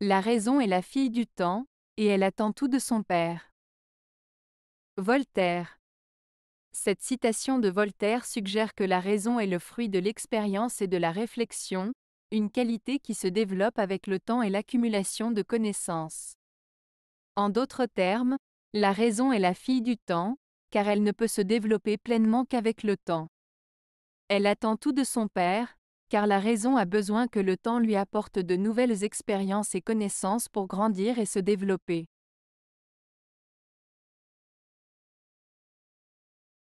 La raison est la fille du temps, et elle attend tout de son père. Voltaire. Cette citation de Voltaire suggère que la raison est le fruit de l'expérience et de la réflexion, une qualité qui se développe avec le temps et l'accumulation de connaissances. En d'autres termes, la raison est la fille du temps, car elle ne peut se développer pleinement qu'avec le temps. Elle attend tout de son père, car la raison a besoin que le temps lui apporte de nouvelles expériences et connaissances pour grandir et se développer.